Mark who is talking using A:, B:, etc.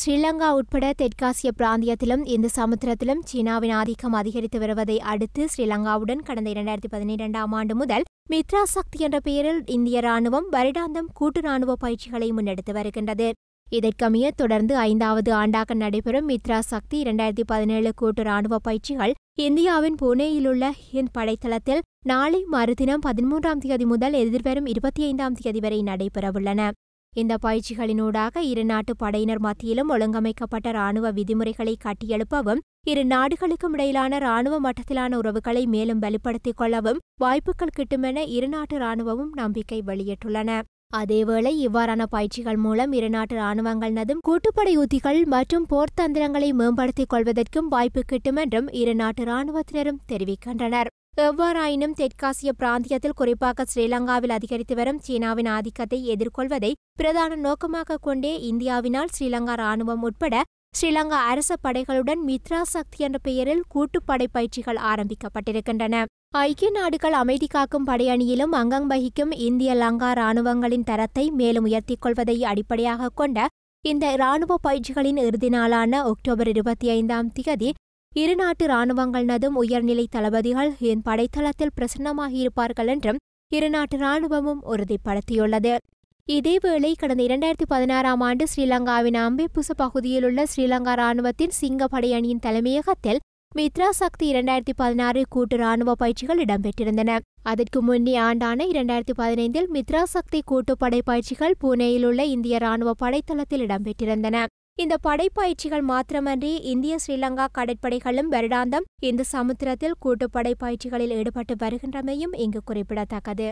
A: ஸ்ரீலங்கா உட்பட தெற்காசிய பிராந்தியத்திலும் இந்த சமுத்திரத்திலும் சீனாவின் ஆதிக்கம் அதிகரித்து வருவதை அடுத்து ஸ்ரீலங்காவுடன் கடந்த இரண்டாயிரத்தி பதினிரெண்டாம் ஆண்டு முதல் மித்ரா சக்தி என்ற பெயரில் இந்திய ராணுவம் வருடாந்தம் கூட்டு ராணுவ பயிற்சிகளை முன்னெடுத்து வருகின்றது இதற்கமைய தொடர்ந்து ஐந்தாவது ஆண்டாக நடைபெறும் மித்ரா சக்தி இரண்டாயிரத்தி பதினேழு கூட்டு ராணுவ பயிற்சிகள் இந்தியாவின் புனேயிலுள்ள ஹிந்த் படைத்தளத்தில் நாளை மறுதினம் பதிமூன்றாம் தேதி முதல் எதிர்வரும் இருபத்தி ஐந்தாம் தேதி வரை நடைபெறவுள்ளன இந்த பயிற்சிகளினூடாக இரு நாட்டு படையினர் மத்தியிலும் ஒழுங்கமைக்கப்பட்ட இராணுவ விதிமுறைகளை கட்டியெழுப்பவும் இரு நாடுகளுக்கும் இடையிலான இராணுவ மட்டத்திலான உறவுகளை மேலும் வலுப்படுத்திக் கொள்ளவும் வாய்ப்புகள் கிட்டுமென இரு நாட்டு இராணுவமும் நம்பிக்கை வெளியிட்டுள்ளன அதேவேளை இவ்வாறான பயிற்சிகள் மூலம் இருநாட்டு நதும் கூட்டுப்படை உத்திகள் மற்றும் போர்த்தந்திரங்களை மேம்படுத்திக் கொள்வதற்கும் வாய்ப்பு கிட்டுமென்றும் இருநாட்டு இராணுவத்தினரும் தெரிவிக்கின்றனர் எவ்வாறாயினும் தெற்காசிய பிராந்தியத்தில் குறிப்பாக ஸ்ரீலங்காவில் அதிகரித்து வரும் சீனாவின் ஆதிக்கத்தை எதிர்கொள்வதை பிரதான நோக்கமாக கொண்டே இந்தியாவினால் ஸ்ரீலங்கா ராணுவம் உட்பட ஸ்ரீலங்கா அரச படைகளுடன் மித்ரா சக்தி என்ற பெயரில் கூட்டுப்படை பயிற்சிகள் ஆரம்பிக்கப்பட்டிருக்கின்றன ஐக்கிய நாடுகள் அமைதி காக்கும் படையணியிலும் அங்கம் வகிக்கும் இந்திய லங்கா இராணுவங்களின் தரத்தை மேலும் உயர்த்திக் கொள்வதை அடிப்படையாக கொண்ட இந்த இராணுவ பயிற்சிகளின் இறுதி நாளான அக்டோபர் இருபத்தி ஐந்தாம் திகதி இரு நாட்டு நதும் உயர்நிலை தளபதிகள் என் படைத்தளத்தில் பிரசன்னமாகியிருப்பார்கள் என்றும் இரு நாட்டு இராணுவமும் உறுதிப்படுத்தியுள்ளது இதேவேளை கடந்த இரண்டாயிரத்தி பதினாறாம் ஆண்டு ஸ்ரீலங்காவின் அம்பிபுச பகுதியில் உள்ள ஸ்ரீலங்கா இராணுவத்தின் சிங்கப்படை அணியின் தலைமையகத்தில் மித்ரா சக்தி இரண்டாயிரத்தி பதினாறு கூட்டு ராணுவ பயிற்சிகள் இடம்பெற்றிருந்தன அதற்கு முன்னே ஆண்டான இரண்டாயிரத்தி பதினைந்தில் மித்ரா சக்தி கூட்டுப்படை பயிற்சிகள் புனேயில் உள்ள இந்திய ராணுவ படைத்தளத்தில் இடம்பெற்றிருந்தன இந்த படைப்பயிற்சிகள் மாத்திரமன்றி இந்திய ஸ்ரீலங்கா கடற்படைகளும் வருடாந்தம் இந்த சமுத்திரத்தில் கூட்டு படைப்பயிற்சிகளில் ஈடுபட்டு வருகின்றமையும் இங்கு குறிப்பிடத்தக்கது